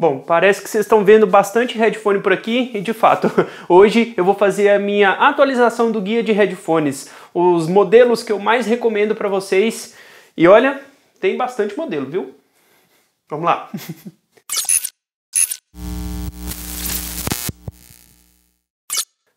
Bom, parece que vocês estão vendo bastante headphone por aqui e de fato, hoje eu vou fazer a minha atualização do guia de headphones, os modelos que eu mais recomendo para vocês. E olha, tem bastante modelo, viu? Vamos lá.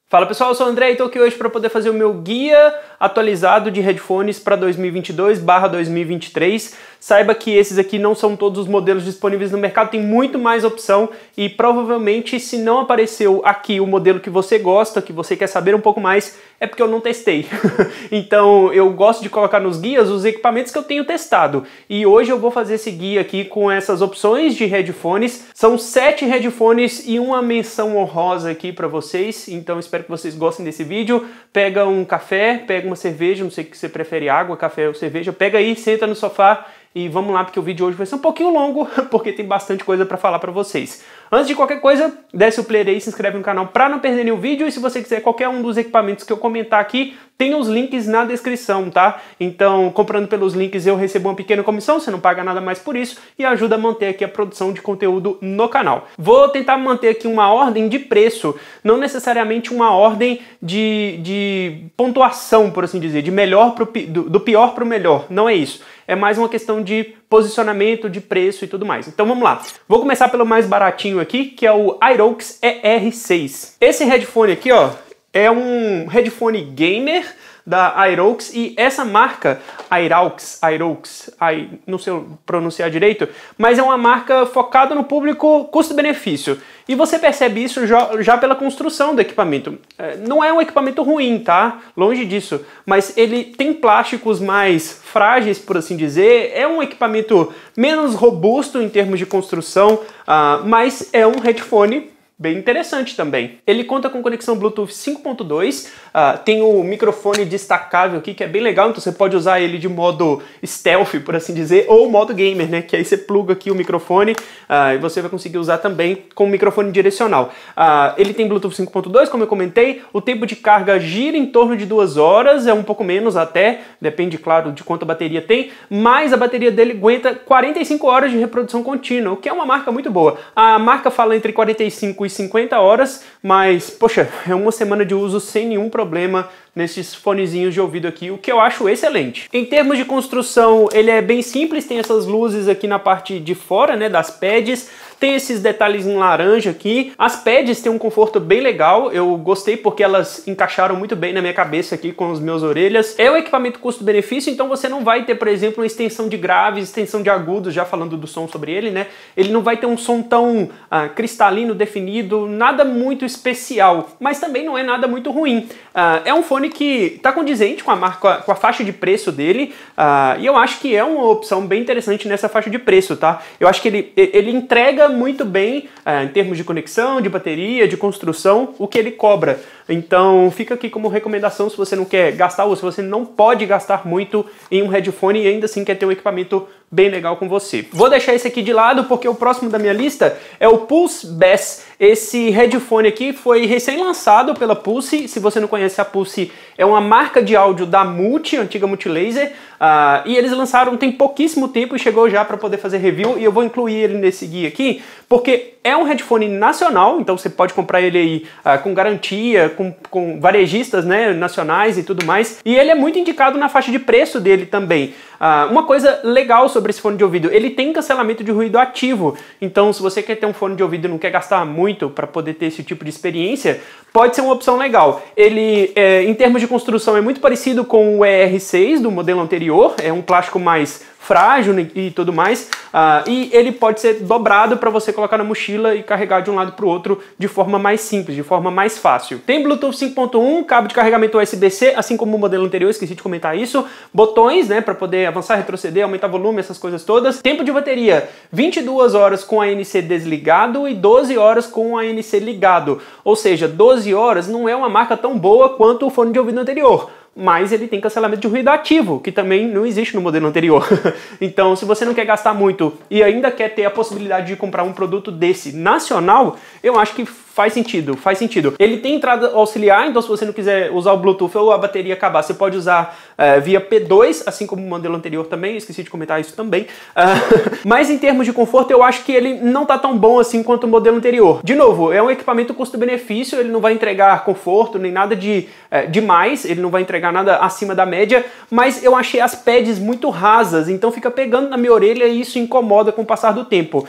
Fala pessoal, eu sou o André e estou aqui hoje para poder fazer o meu guia atualizado de headphones para 2022/2023 saiba que esses aqui não são todos os modelos disponíveis no mercado, tem muito mais opção e provavelmente se não apareceu aqui o modelo que você gosta, que você quer saber um pouco mais, é porque eu não testei. então eu gosto de colocar nos guias os equipamentos que eu tenho testado. E hoje eu vou fazer esse guia aqui com essas opções de headphones. São sete headphones e uma menção honrosa aqui para vocês. Então espero que vocês gostem desse vídeo. Pega um café, pega uma cerveja, não sei o que você prefere, água, café ou cerveja. Pega aí, senta no sofá e vamos lá, porque o vídeo hoje vai ser um pouquinho longo, porque tem bastante coisa para falar para vocês. Antes de qualquer coisa, desce o play aí, se inscreve no canal para não perder nenhum vídeo. E se você quiser qualquer um dos equipamentos que eu comentar aqui, tem os links na descrição, tá? Então, comprando pelos links, eu recebo uma pequena comissão, você não paga nada mais por isso e ajuda a manter aqui a produção de conteúdo no canal. Vou tentar manter aqui uma ordem de preço, não necessariamente uma ordem de, de pontuação, por assim dizer, de melhor pro, do, do pior para o melhor. Não é isso. É mais uma questão de posicionamento de preço e tudo mais. Então vamos lá. Vou começar pelo mais baratinho aqui, que é o Irox ER6. Esse headphone aqui, ó, é um headphone gamer da Aerox e essa marca Aerox, Aerox, aí não sei pronunciar direito, mas é uma marca focada no público custo-benefício. E você percebe isso já pela construção do equipamento. É, não é um equipamento ruim, tá? Longe disso. Mas ele tem plásticos mais frágeis, por assim dizer. É um equipamento menos robusto em termos de construção, ah, mas é um headphone bem interessante também. Ele conta com conexão Bluetooth 5.2, Uh, tem o um microfone destacável aqui, que é bem legal, então você pode usar ele de modo stealth, por assim dizer, ou modo gamer, né? Que aí você pluga aqui o microfone uh, e você vai conseguir usar também com o microfone direcional. Uh, ele tem Bluetooth 5.2, como eu comentei, o tempo de carga gira em torno de duas horas, é um pouco menos até, depende, claro, de quanto a bateria tem, mas a bateria dele aguenta 45 horas de reprodução contínua, o que é uma marca muito boa. A marca fala entre 45 e 50 horas, mas, poxa, é uma semana de uso sem nenhum problema, nesses fonezinhos de ouvido aqui, o que eu acho excelente. Em termos de construção, ele é bem simples, tem essas luzes aqui na parte de fora, né, das pads, tem esses detalhes em laranja aqui. As pads têm um conforto bem legal, eu gostei porque elas encaixaram muito bem na minha cabeça aqui com as minhas orelhas. É o equipamento custo-benefício, então você não vai ter, por exemplo, uma extensão de graves, extensão de agudos, já falando do som sobre ele, né? Ele não vai ter um som tão ah, cristalino definido, nada muito especial, mas também não é nada muito ruim. Ah, é um fone que está condizente com a marca, com a faixa de preço dele, uh, e eu acho que é uma opção bem interessante nessa faixa de preço, tá? Eu acho que ele, ele entrega muito bem uh, em termos de conexão, de bateria, de construção, o que ele cobra. Então fica aqui como recomendação se você não quer gastar ou se você não pode gastar muito em um headphone e ainda assim quer ter um equipamento bem legal com você. Vou deixar esse aqui de lado porque o próximo da minha lista é o Pulse Bass. Esse headphone aqui foi recém-lançado pela Pulse. Se você não conhece a Pulse, é uma marca de áudio da Multi, antiga Multilaser. Uh, e eles lançaram tem pouquíssimo tempo e chegou já para poder fazer review. E eu vou incluir ele nesse guia aqui, porque é um headphone nacional, então você pode comprar ele aí uh, com garantia, com, com varejistas né, nacionais e tudo mais. E ele é muito indicado na faixa de preço dele também. Uh, uma coisa legal sobre esse fone de ouvido, ele tem cancelamento de ruído ativo. Então, se você quer ter um fone de ouvido e não quer gastar muito, muito para poder ter esse tipo de experiência, pode ser uma opção legal. Ele, é, em termos de construção, é muito parecido com o ER6 do modelo anterior, é um plástico mais frágil e tudo mais, uh, e ele pode ser dobrado para você colocar na mochila e carregar de um lado para o outro de forma mais simples, de forma mais fácil. Tem Bluetooth 5.1, cabo de carregamento USB-C, assim como o modelo anterior, esqueci de comentar isso, botões, né, para poder avançar, retroceder, aumentar volume, essas coisas todas. Tempo de bateria, 22 horas com a ANC desligado e 12 horas com a ANC ligado, ou seja, 12 horas não é uma marca tão boa quanto o fone de ouvido anterior mas ele tem cancelamento de ruído ativo, que também não existe no modelo anterior. então, se você não quer gastar muito e ainda quer ter a possibilidade de comprar um produto desse nacional, eu acho que Faz sentido, faz sentido. Ele tem entrada auxiliar, então se você não quiser usar o Bluetooth ou a bateria acabar, você pode usar eh, via P2, assim como o modelo anterior também, esqueci de comentar isso também. Uh, mas em termos de conforto, eu acho que ele não tá tão bom assim quanto o modelo anterior. De novo, é um equipamento custo-benefício, ele não vai entregar conforto nem nada de eh, demais, ele não vai entregar nada acima da média, mas eu achei as pads muito rasas, então fica pegando na minha orelha e isso incomoda com o passar do tempo.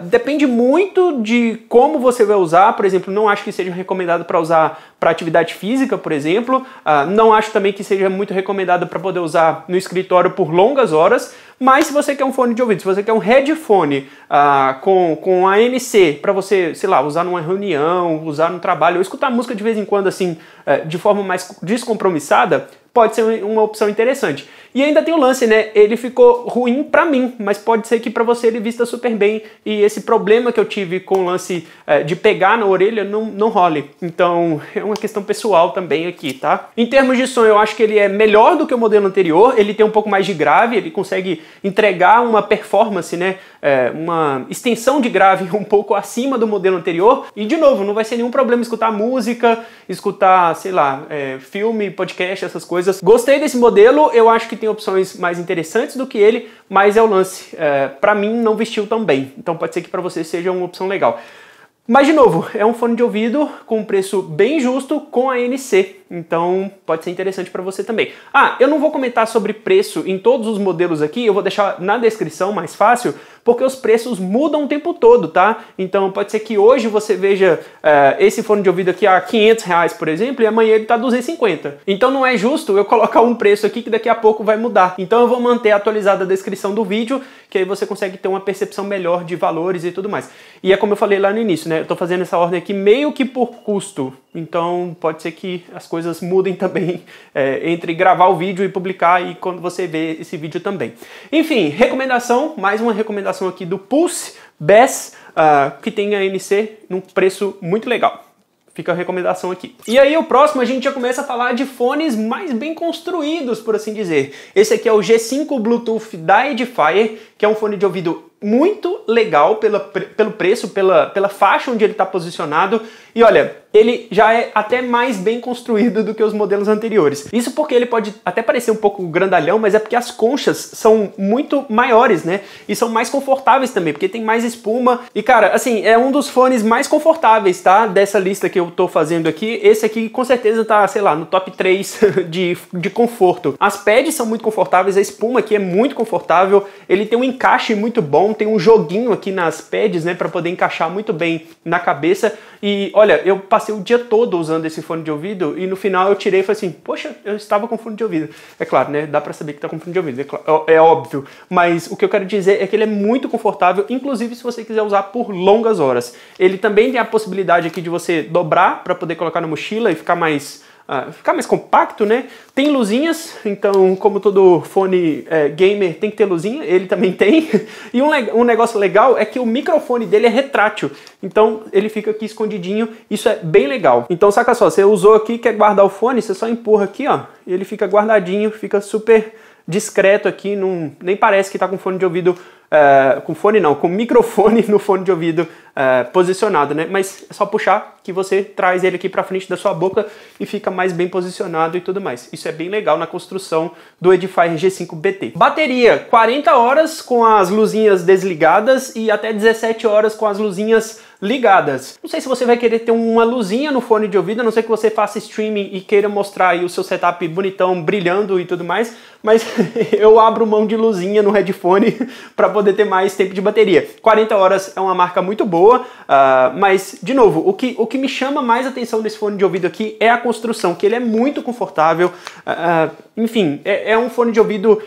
depende muito de como você vai usar, por exemplo, não acho que seja recomendado para usar para atividade física, por exemplo, ah, não acho também que seja muito recomendado para poder usar no escritório por longas horas, mas se você quer um fone de ouvido, se você quer um headphone ah, com, com ANC para você, sei lá, usar numa reunião, usar no trabalho, ou escutar música de vez em quando assim, eh, de forma mais descompromissada, pode ser uma opção interessante. E ainda tem o lance, né? Ele ficou ruim para mim, mas pode ser que para você ele vista super bem e esse problema que eu tive com o lance é, de pegar na orelha não, não role. Então é uma questão pessoal também aqui, tá? Em termos de som, eu acho que ele é melhor do que o modelo anterior, ele tem um pouco mais de grave, ele consegue entregar uma performance, né? É, uma extensão de grave um pouco acima do modelo anterior. E de novo, não vai ser nenhum problema escutar música, escutar, sei lá, é, filme, podcast, essas coisas coisas. Gostei desse modelo, eu acho que tem opções mais interessantes do que ele, mas é o lance. É, para mim não vestiu tão bem, então pode ser que para você seja uma opção legal. Mas de novo, é um fone de ouvido com um preço bem justo com a ANC, então pode ser interessante para você também. Ah, eu não vou comentar sobre preço em todos os modelos aqui, eu vou deixar na descrição mais fácil, porque os preços mudam o tempo todo, tá? Então pode ser que hoje você veja eh, esse fone de ouvido aqui a 500 reais, por exemplo, e amanhã ele tá 250. Então não é justo eu colocar um preço aqui que daqui a pouco vai mudar. Então eu vou manter atualizada a descrição do vídeo, que aí você consegue ter uma percepção melhor de valores e tudo mais. E é como eu falei lá no início, né? Eu tô fazendo essa ordem aqui meio que por custo, então pode ser que as coisas mudem também é, entre gravar o vídeo e publicar e quando você vê esse vídeo também. Enfim, recomendação, mais uma recomendação aqui do Pulse Bass uh, que tem a NC num preço muito legal. Fica a recomendação aqui. E aí, o próximo a gente já começa a falar de fones mais bem construídos, por assim dizer. Esse aqui é o G5 Bluetooth da Edifier, que é um fone de ouvido muito legal pela, pelo preço, pela, pela faixa onde ele está posicionado. E olha, ele já é até mais bem construído do que os modelos anteriores. Isso porque ele pode até parecer um pouco grandalhão, mas é porque as conchas são muito maiores, né? E são mais confortáveis também, porque tem mais espuma. E cara, assim, é um dos fones mais confortáveis, tá? Dessa lista que eu tô fazendo aqui. Esse aqui com certeza tá, sei lá, no top 3 de, de conforto. As pads são muito confortáveis, a espuma aqui é muito confortável. Ele tem um encaixe muito bom, tem um joguinho aqui nas pads, né? para poder encaixar muito bem na cabeça. E olha, eu passei passei o dia todo usando esse fone de ouvido e no final eu tirei e falei assim, poxa, eu estava com fone de ouvido. É claro, né? Dá para saber que está com fone de ouvido, é, claro, é, óbvio. Mas o que eu quero dizer é que ele é muito confortável, inclusive se você quiser usar por longas horas. Ele também tem a possibilidade aqui de você dobrar para poder colocar na mochila e ficar mais ah, ficar mais compacto, né? Tem luzinhas, então como todo fone é, gamer tem que ter luzinha, ele também tem. E um, um negócio legal é que o microfone dele é retrátil, então ele fica aqui escondidinho, isso é bem legal. Então saca só, você usou aqui, quer guardar o fone, você só empurra aqui, ó, e ele fica guardadinho, fica super discreto aqui, não, nem parece que está com fone de ouvido eh, com fone não, com microfone no fone de ouvido uh, posicionado, né? Mas é só puxar que você traz ele aqui para frente da sua boca e fica mais bem posicionado e tudo mais. Isso é bem legal na construção do Edifier G5 BT. Bateria 40 horas com as luzinhas desligadas e até 17 horas com as luzinhas ligadas. Não sei se você vai querer ter uma luzinha no fone de ouvido, a não ser que você faça streaming e queira mostrar aí o seu setup bonitão, brilhando e tudo mais, mas eu abro mão de luzinha no headphone para poder ter mais tempo de bateria. 40 horas é uma marca muito boa, uh, mas, de novo, o que, o que me chama mais atenção desse fone de ouvido aqui é a construção, que ele é muito confortável, uh, enfim, é, é, um fone de ouvido, uh,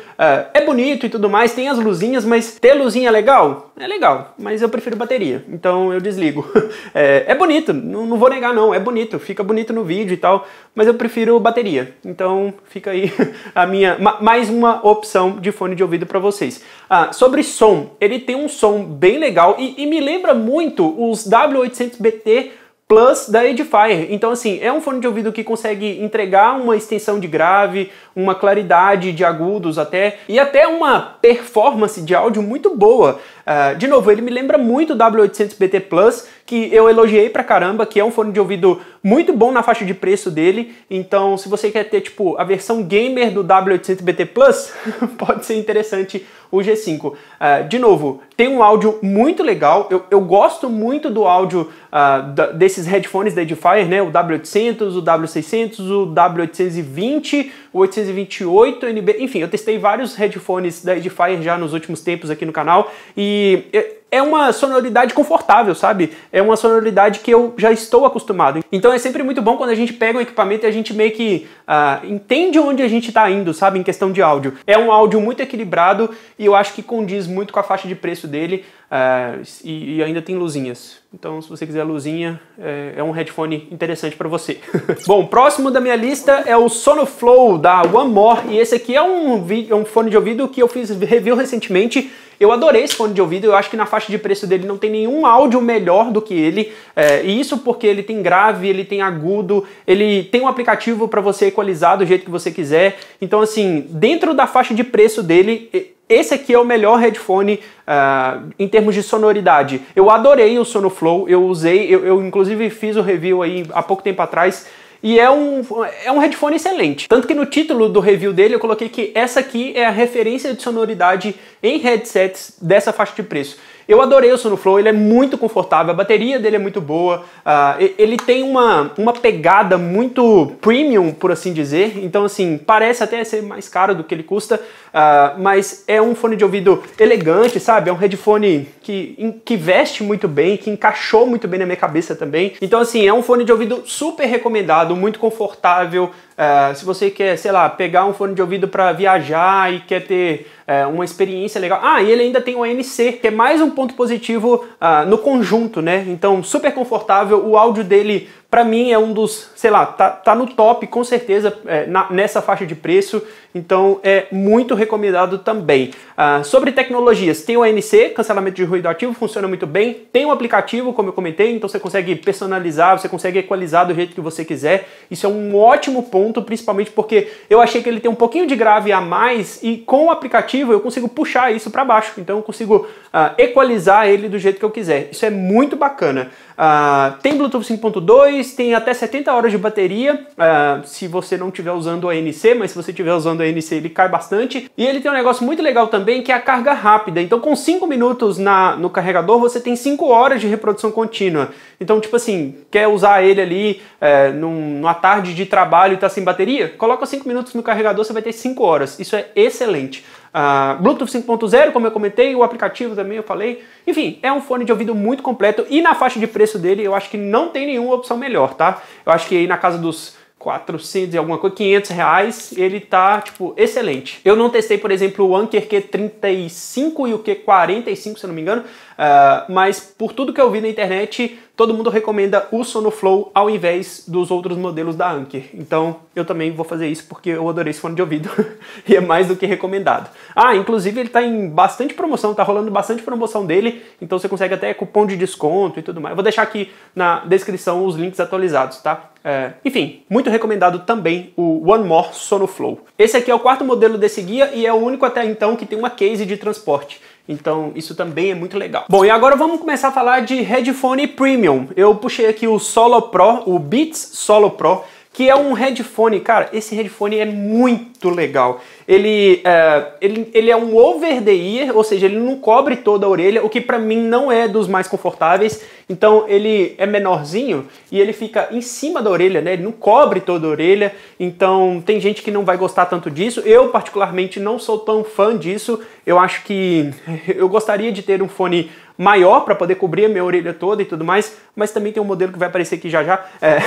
é bonito e tudo mais, tem as luzinhas, mas ter luzinha é legal? É legal, mas eu prefiro bateria, então eu desligo. é, é, bonito, não, não vou negar não, é bonito, fica bonito no vídeo e tal, mas eu prefiro bateria, então fica aí a minha mais uma opção de fone de ouvido para vocês. Ah, sobre som, ele tem um som bem legal e, e me lembra muito os W800BT Plus da Edifier. Então, assim, é um fone de ouvido que consegue entregar uma extensão de grave, uma claridade de agudos até, e até uma performance de áudio muito boa. Uh, de novo, ele me lembra muito o W800BT Plus, que eu elogiei pra caramba, que é um fone de ouvido muito bom na faixa de preço dele. Então, se você quer ter, tipo, a versão gamer do W800BT Plus, pode ser interessante o G5. Uh, ah, de novo, tem um áudio muito legal. Eu, eu gosto muito do áudio uh, da, desses headphones da Edifier, né? O W800, o W600, o W820 o 828 NB, enfim, eu testei vários headphones da Edifier já nos últimos tempos aqui no canal e é uma sonoridade confortável, sabe? É uma sonoridade que eu já estou acostumado. Então é sempre muito bom quando a gente pega o equipamento e a gente meio que uh, entende onde a gente está indo, sabe? Em questão de áudio. É um áudio muito equilibrado e eu acho que condiz muito com a faixa de preço dele uh, e, e, ainda tem luzinhas. Então, se você quiser luzinha, é, é um headphone interessante para você. bom, próximo da minha lista é o Sonoflow da One More e esse aqui é um, é um fone de ouvido que eu fiz review recentemente eu adorei esse fone de ouvido, eu acho que na faixa de preço dele não tem nenhum áudio melhor do que ele, é, e isso porque ele tem grave, ele tem agudo, ele tem um aplicativo para você equalizar do jeito que você quiser. Então, assim, dentro da faixa de preço dele, esse aqui é o melhor headphone uh, em termos de sonoridade. Eu adorei o Sonoflow, eu usei, eu, eu inclusive fiz o review aí há pouco tempo atrás. E é um, é um headphone excelente. Tanto que no título do review dele eu coloquei que essa aqui é a referência de sonoridade em headsets dessa faixa de preço. Eu adorei o Sonoflow, Flow, ele é muito confortável, a bateria dele é muito boa, uh, ele tem uma, uma pegada muito premium, por assim dizer, então assim, parece até ser mais caro do que ele custa, uh, mas é um fone de ouvido elegante, sabe? É um headphone que, que veste muito bem, que encaixou muito bem na minha cabeça também. Então assim, é um fone de ouvido super recomendado, muito confortável, é, se você quer, sei lá, pegar um fone de ouvido para viajar e quer ter é, uma experiência legal. Ah, e ele ainda tem o ANC, que é mais um ponto positivo uh, no conjunto, né? Então, super confortável, o áudio dele para mim é um dos, sei lá, tá, tá no top com certeza é, na, nessa faixa de preço, então é muito recomendado também. Ah, sobre tecnologias, tem o ANC, cancelamento de ruído ativo, funciona muito bem, tem o um aplicativo, como eu comentei, então você consegue personalizar, você consegue equalizar do jeito que você quiser, isso é um ótimo ponto, principalmente porque eu achei que ele tem um pouquinho de grave a mais e com o aplicativo eu consigo puxar isso para baixo, então eu consigo ah, equalizar ele do jeito que eu quiser, isso é muito bacana. Ah, tem Bluetooth 5.2, eles têm até 70 horas de bateria, uh, se você não estiver usando a ANC, mas se você estiver usando a ANC ele cai bastante. E ele tem um negócio muito legal também, que é a carga rápida. Então com 5 minutos na, no carregador, você tem 5 horas de reprodução contínua. Então, tipo assim, quer usar ele ali é, num, numa tarde de trabalho e tá sem bateria? Coloca 5 minutos no carregador, você vai ter 5 horas. Isso é excelente. Uh, Bluetooth 5.0, como eu comentei, o aplicativo também eu falei. Enfim, é um fone de ouvido muito completo e na faixa de preço dele eu acho que não tem nenhuma opção melhor, tá? Eu acho que aí na casa dos 400 e alguma coisa, 500 reais, ele tá, tipo, excelente. Eu não testei, por exemplo, o Anker Q35 e o Q45, se eu não me engano, uh, mas por tudo que eu vi na internet, todo mundo recomenda o Sonoflow ao invés dos outros modelos da Anker. Então, eu também vou fazer isso porque eu adorei esse fone de ouvido e é mais do que recomendado. Ah, inclusive ele tá em bastante promoção, tá rolando bastante promoção dele, então você consegue até cupom de desconto e tudo mais. Eu vou deixar aqui na descrição os links atualizados, tá? É, enfim, muito recomendado também o One More Sonoflow. Flow. Esse aqui é o quarto modelo desse guia e é o único até então que tem uma case de transporte. Então, isso também é muito legal. Bom, e agora vamos começar a falar de headphone premium. Eu puxei aqui o Solo Pro, o Beats Solo Pro, que é um headphone. Cara, esse headphone é muito legal. Ele é, ele, ele é um over the ear, ou seja, ele não cobre toda a orelha, o que para mim não é dos mais confortáveis. Então ele é menorzinho e ele fica em cima da orelha, né? Ele não cobre toda a orelha. Então tem gente que não vai gostar tanto disso. Eu particularmente não sou tão fã disso. Eu acho que eu gostaria de ter um fone maior para poder cobrir a minha orelha toda e tudo mais, mas também tem um modelo que vai aparecer aqui já já. É,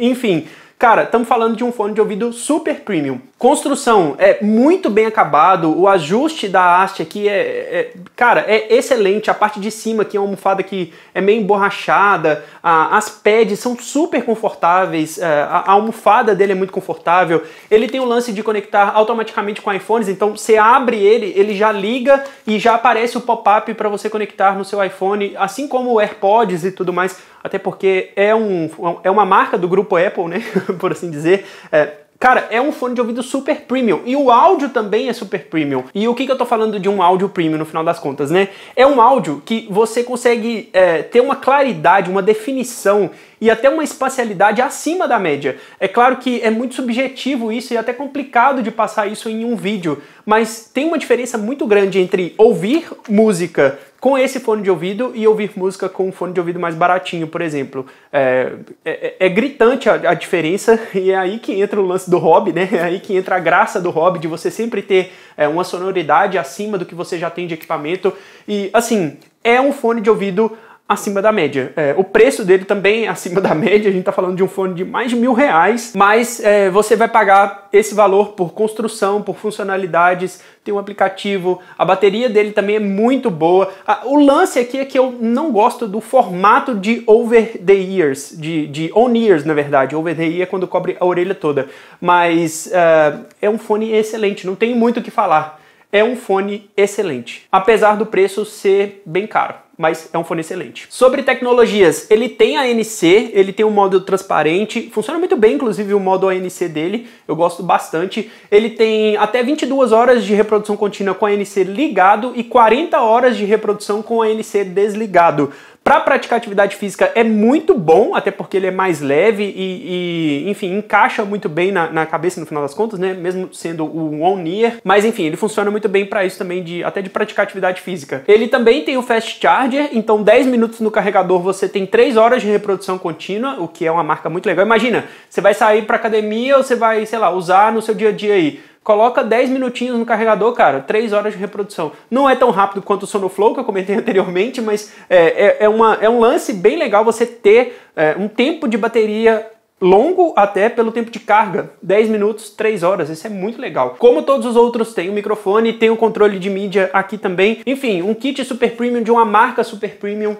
enfim, Cara, estamos falando de um fone de ouvido super premium. Construção é muito bem acabado, o ajuste da haste aqui é, é, cara, é excelente. A parte de cima aqui é uma almofada que é meio emborrachada, a, as pads são super confortáveis, é, a, a, almofada dele é muito confortável. Ele tem o lance de conectar automaticamente com iPhones, então você abre ele, ele já liga e já aparece o pop-up para você conectar no seu iPhone, assim como o AirPods e tudo mais, até porque é, um, é uma marca do grupo Apple, né, por assim dizer. É, Cara, é um fone de ouvido super premium e o áudio também é super premium. E o que, que eu tô falando de um áudio premium no final das contas, né? É um áudio que você consegue é, ter uma claridade, uma definição e até uma espacialidade acima da média. É claro que é muito subjetivo isso e é até complicado de passar isso em um vídeo, mas tem uma diferença muito grande entre ouvir música com esse fone de ouvido e ouvir música com um fone de ouvido mais baratinho, por exemplo. É, é, é, é gritante a, a, diferença e é aí que entra o lance do hobby, né? É aí que entra a graça do hobby, de você sempre ter é, uma sonoridade acima do que você já tem de equipamento. E, assim, é um fone de ouvido acima da média. É, o preço dele também é acima da média, a gente está falando de um fone de mais de mil reais, mas é, você vai pagar esse valor por construção, por funcionalidades, tem um aplicativo, a bateria dele também é muito boa. o lance aqui é que eu não gosto do formato de over the ears, de, de on ears na verdade, over the ear é quando cobre a orelha toda, mas uh, é um fone excelente, não tem muito o que falar é um fone excelente, apesar do preço ser bem caro. Mas é um fone excelente. Sobre tecnologias, ele tem ANC, ele tem um modo transparente, funciona muito bem, inclusive o modo ANC dele, eu gosto bastante. Ele tem até 22 horas de reprodução contínua com ANC ligado e 40 horas de reprodução com ANC desligado. Para praticar atividade física é muito bom, até porque ele é mais leve e, e enfim, encaixa muito bem na, na, cabeça no final das contas, né? Mesmo sendo o on Year. Mas, enfim, ele funciona muito bem para isso também, de até de praticar atividade física. Ele também tem o Fast Charger, então 10 minutos no carregador você tem 3 horas de reprodução contínua, o que é uma marca muito legal. Imagina, você vai sair para academia ou você vai, sei lá, usar no seu dia a dia aí. Coloca 10 minutinhos no carregador, cara, 3 horas de reprodução. Não é tão rápido quanto o Sonoflow, que eu comentei anteriormente, mas é, é, é, uma, é um lance bem legal você ter é, um tempo de bateria longo até pelo tempo de carga, 10 minutos, 3 horas, isso é muito legal. Como todos os outros, tem o microfone, tem o controle de mídia aqui também, enfim, um kit super premium de uma marca super premium uh,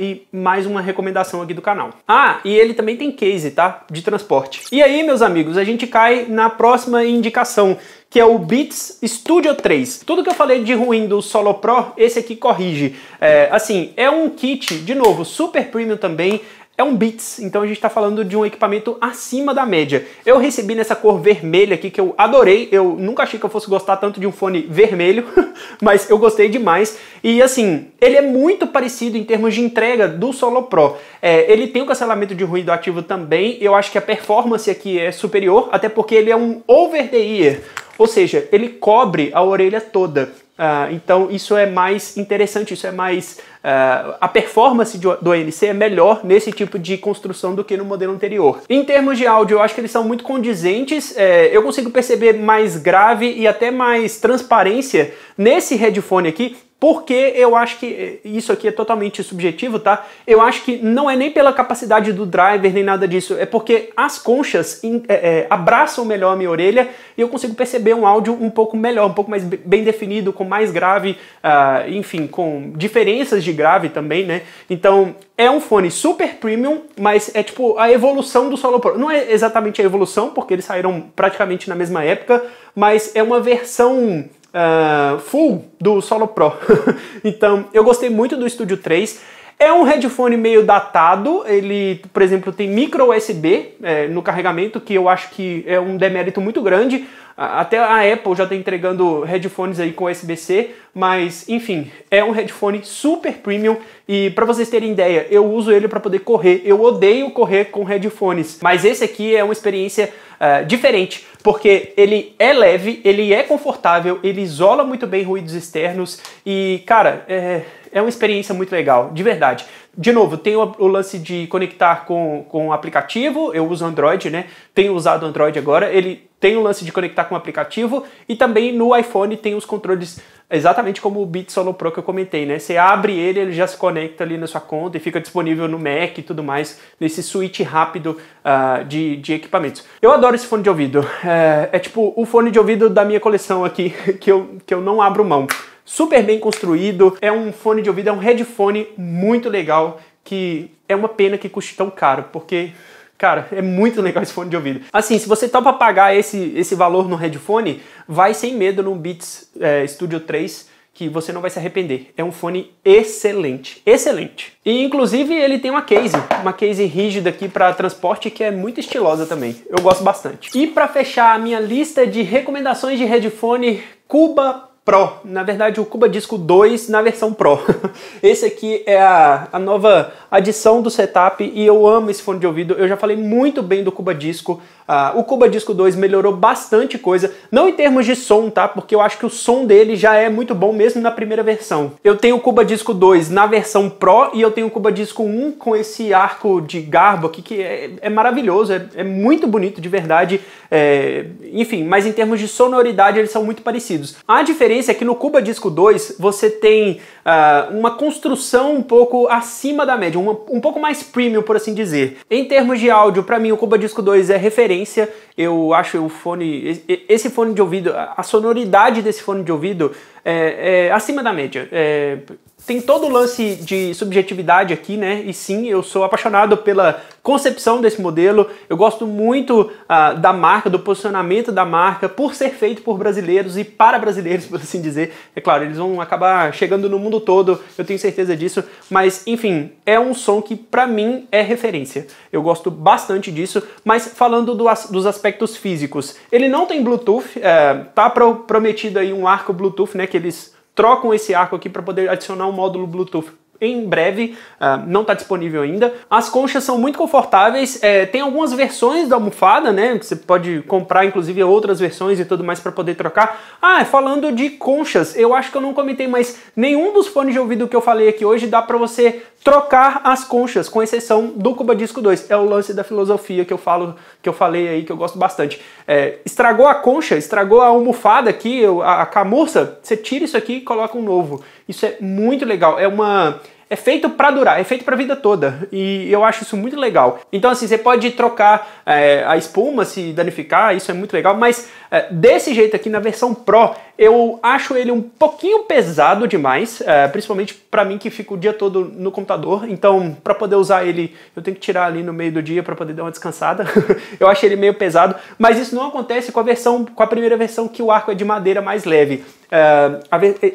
e mais uma recomendação aqui do canal. Ah, e ele também tem case, tá? De transporte. E aí, meus amigos, a gente cai na próxima indicação, que é o Beats Studio 3. Tudo que eu falei de ruim do Solo Pro, esse aqui corrige. É, assim, é um kit, de novo, super premium também, é um Beats, então a gente está falando de um equipamento acima da média. Eu recebi nessa cor vermelha aqui que eu adorei, eu nunca achei que eu fosse gostar tanto de um fone vermelho, mas eu gostei demais. E assim, ele é muito parecido em termos de entrega do Solo Pro. É, ele tem o cancelamento de ruído ativo também, eu acho que a performance aqui é superior, até porque ele é um over the ear, ou seja, ele cobre a orelha toda. Ah, então isso é mais interessante, isso é mais. Uh, a performance de, do ANC é melhor nesse tipo de construção do que no modelo anterior. Em termos de áudio, eu acho que eles são muito condizentes, é, eu consigo perceber mais grave e até mais transparência nesse headphone aqui porque eu acho que isso aqui é totalmente subjetivo, tá? Eu acho que não é nem pela capacidade do driver nem nada disso, é porque as conchas é, é, abraçam melhor a minha orelha e eu consigo perceber um áudio um pouco melhor, um pouco mais bem definido, com mais grave, uh, enfim, com diferenças de grave também, né? Então é um fone super premium, mas é tipo a evolução do Solo Pro. Não é exatamente a evolução, porque eles saíram praticamente na mesma época, mas é uma versão uh, full do Solo Pro. então, eu gostei muito do Studio 3. É um headphone meio datado, ele, por exemplo, tem micro USB é, no carregamento, que eu acho que é um demérito muito grande. Até a Apple já está entregando headphones aí com USB-C, mas enfim, é um headphone super premium e para vocês terem ideia, eu uso ele para poder correr. Eu odeio correr com headphones, mas esse aqui é uma experiência é, diferente, porque ele é leve, ele é confortável, ele isola muito bem ruídos externos e, cara, é, é uma experiência muito legal, de verdade. De novo, tem o, o lance de conectar com, com o aplicativo, eu uso Android, né? Tenho usado Android agora, ele tem o lance de conectar com o aplicativo e também no iPhone tem os controles exatamente como o Bit Solo Pro que eu comentei, né? Você abre ele, ele já se conecta ali na sua conta e fica disponível no Mac e tudo mais, nesse switch rápido uh, de, de equipamentos. Eu adoro esse fone de ouvido. É, é tipo o fone de ouvido da minha coleção aqui, que eu, que eu não abro mão. Super bem construído, é um fone de ouvido, é um headphone muito legal, que é uma pena que custe tão caro, porque Cara, é muito legal esse fone de ouvido. Assim, se você topa pagar esse, esse valor no headphone, vai sem medo no Beats é, Studio 3 que você não vai se arrepender. É um fone excelente, excelente. E inclusive ele tem uma case, uma case rígida aqui para transporte que é muito estilosa também. Eu gosto bastante. E para fechar a minha lista de recomendações de headphone Cuba Pro. Na verdade, o Cuba Disco 2 na versão Pro. esse aqui é a, a nova adição do setup e eu amo esse fone de ouvido. Eu já falei muito bem do Cuba Disco. Uh, o Cuba Disco 2 melhorou bastante coisa, não em termos de som, tá? Porque eu acho que o som dele já é muito bom mesmo na primeira versão. Eu tenho o Cuba Disco 2 na versão Pro e eu tenho o Cuba Disco 1 com esse arco de garbo aqui que é, é maravilhoso, é, é, muito bonito de verdade. É, enfim, mas em termos de sonoridade eles são muito parecidos. A diferença diferença é que no Cuba Disco 2 você tem uh, uma construção um pouco acima da média, uma, um pouco mais premium, por assim dizer. Em termos de áudio, para mim o Cuba Disco 2 é referência. Eu acho o fone, esse fone de ouvido, a sonoridade desse fone de ouvido é, é acima da média. É, tem todo o lance de subjetividade aqui, né? E sim, eu sou apaixonado pela concepção desse modelo. Eu gosto muito uh, da marca, do posicionamento da marca, por ser feito por brasileiros e para brasileiros, por assim dizer. É claro, eles vão acabar chegando no mundo todo, eu tenho certeza disso. Mas, enfim, é um som que para mim é referência. Eu gosto bastante disso. Mas falando do as, dos aspectos físicos, ele não tem Bluetooth. É, tá pro, prometido aí um arco Bluetooth, né? Que eles trocam esse arco aqui para poder adicionar um módulo Bluetooth em breve, uh, não está disponível ainda. As conchas são muito confortáveis, é, tem algumas versões da almofada, né? você pode comprar, inclusive, outras versões e tudo mais para poder trocar. Ah, falando de conchas, eu acho que eu não comentei, mas nenhum dos fones de ouvido que eu falei aqui hoje dá para você trocar as conchas, com exceção do Cuba Disco 2. É o lance da filosofia que eu falo, que eu falei aí, que eu gosto bastante. É, estragou a concha, estragou a almofada aqui, a, a camurça, você tira isso aqui e coloca um novo. Isso é muito legal. É uma é feito para durar, é feito para a vida toda. E eu acho isso muito legal. Então, assim, você pode trocar é, a espuma, se danificar, isso é muito legal, mas é, desse jeito aqui, na versão Pro, eu acho ele um pouquinho pesado demais, é, principalmente para mim que fico o dia todo no computador. Então, para poder usar ele, eu tenho que tirar ali no meio do dia para poder dar uma descansada. eu acho ele meio pesado, mas isso não acontece com a versão, com a primeira versão que o arco é de madeira mais leve. É,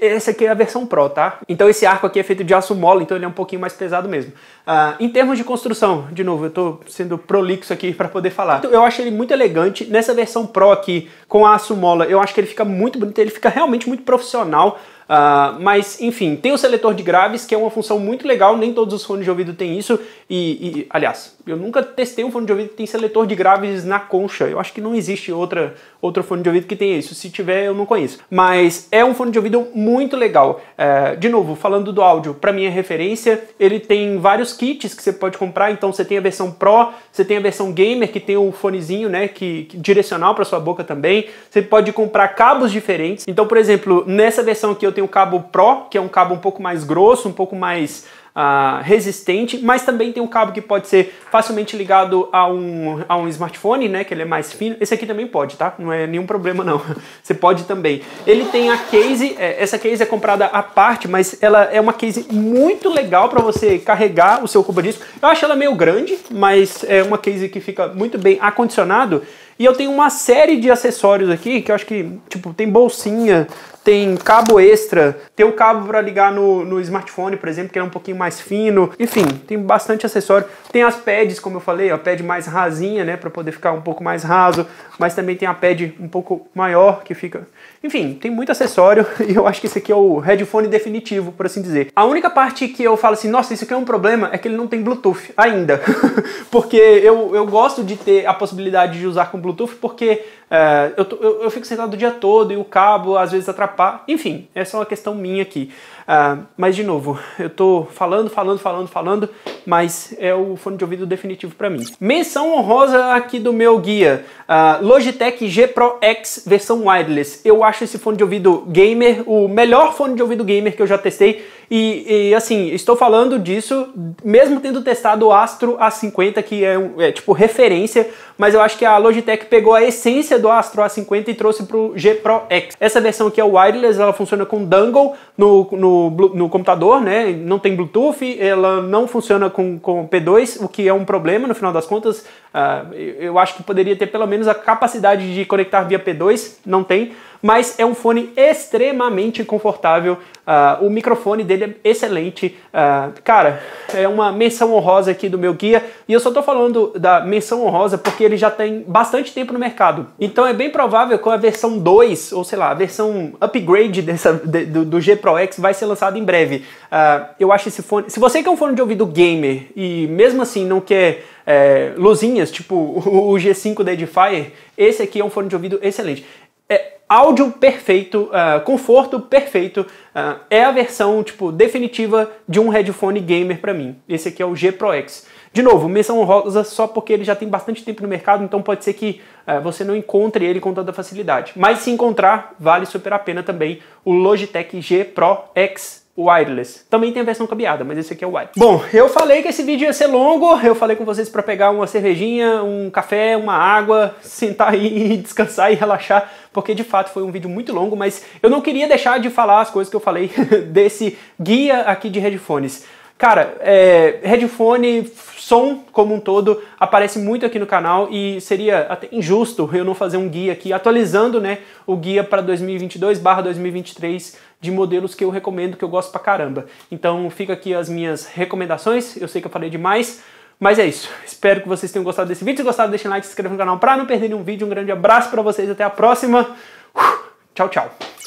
essa aqui é a versão Pro, tá? Então esse arco aqui é feito de aço mole, então ele é um pouquinho mais pesado mesmo. Uh, em termos de construção, de novo, eu tô sendo prolixo aqui para poder falar. Eu acho ele muito elegante. Nessa versão Pro aqui, com aço mola, eu acho que ele fica muito bonito. Ele fica realmente muito profissional. Uh, mas, enfim, tem o seletor de graves, que é uma função muito legal, nem todos os fones de ouvido têm isso. E, e aliás, eu nunca testei um fone de ouvido que tem seletor de graves na concha. Eu acho que não existe outra outro fone de ouvido que tem isso. Se tiver, eu não conheço. Mas é um fone de ouvido muito legal. É, de novo, falando do áudio, para mim é referência. Ele tem vários kits que você pode comprar. Então você tem a versão Pro, você tem a versão Gamer, que tem o um fonezinho, né, que, que direcional para sua boca também. Você pode comprar cabos diferentes. Então, por exemplo, nessa versão aqui eu tenho o cabo Pro, que é um cabo um pouco mais grosso, um pouco mais ah, resistente, mas também tem um cabo que pode ser facilmente ligado a um, a um smartphone, né? Que ele é mais fino. Esse aqui também pode, tá? Não é nenhum problema, não. Você pode também. Ele tem a case, é, essa case é comprada à parte, mas ela é uma case muito legal para você carregar o seu cubo disco. Eu acho ela meio grande, mas é uma case que fica muito bem acondicionado. E eu tenho uma série de acessórios aqui, que eu acho que, tipo, tem bolsinha, tem cabo extra, tem o cabo para ligar no, no smartphone, por exemplo, que é um pouquinho mais fino. Enfim, tem bastante acessório. Tem as pads, como eu falei, a pad mais rasinha, né, para poder ficar um pouco mais raso, mas também tem a pad um pouco maior que fica. Enfim, tem muito acessório e eu acho que esse aqui é o headphone definitivo, por assim dizer. A única parte que eu falo assim, nossa, isso aqui é um problema, é que ele não tem Bluetooth ainda. porque eu, eu gosto de ter a possibilidade de usar com Bluetooth, porque é, eu, eu, eu, fico sentado o dia todo e o cabo às vezes atrapalha. Enfim, essa é uma questão minha aqui. Ah, mas de novo, eu tô falando, falando, falando, falando, mas é o fone de ouvido definitivo para mim. Menção honrosa aqui do meu guia, ah, Logitech G Pro X versão wireless. Eu acho esse fone de ouvido gamer o melhor fone de ouvido gamer que eu já testei e, e assim, estou falando disso mesmo tendo testado o Astro A50 que é, um, é tipo referência, mas eu acho que a Logitech pegou a essência do Astro A50 e trouxe pro G Pro X. Essa versão aqui é wireless, ela funciona com dangle no, no no, computador, né? Não tem Bluetooth, ela não funciona com, com P2, o que é um problema no final das contas. Uh, eu acho que poderia ter pelo menos a capacidade de conectar via P2, não tem mas é um fone extremamente confortável. Uh, o microfone dele é excelente. Uh, cara, é uma menção honrosa aqui do meu guia. E eu só tô falando da menção honrosa porque ele já tem bastante tempo no mercado. Então é bem provável que a versão 2, ou sei lá, a versão upgrade dessa, de, do, do, G Pro X vai ser lançada em breve. Uh, eu acho esse fone. Se você quer é um fone de ouvido gamer e mesmo assim não quer. É, luzinhas, tipo o G5 da Edifier, esse aqui é um fone de ouvido excelente. É, áudio perfeito, uh, conforto perfeito, uh, é a versão tipo definitiva de um headphone gamer para mim. Esse aqui é o G Pro X. De novo, menção honrosa só porque ele já tem bastante tempo no mercado, então pode ser que uh, você não encontre ele com tanta facilidade. Mas se encontrar, vale super a pena também o Logitech G Pro X wireless. Também tem a versão cabeada, mas esse aqui é o wireless. Bom, eu falei que esse vídeo ia ser longo, eu falei com vocês para pegar uma cervejinha, um café, uma água, sentar aí e descansar e relaxar, porque de fato foi um vídeo muito longo, mas eu não queria deixar de falar as coisas que eu falei desse guia aqui de headphones. Cara, é, headphone, som como um todo, aparece muito aqui no canal e seria até injusto eu não fazer um guia aqui, atualizando né, o guia para 2022 2023 de modelos que eu recomendo, que eu gosto pra caramba. Então fica aqui as minhas recomendações, eu sei que eu falei demais, mas é isso. Espero que vocês tenham gostado desse vídeo. Se gostaram, deixem like, se inscrevam no canal para não perder nenhum vídeo. Um grande abraço para vocês, até a próxima. Uh, tchau, tchau.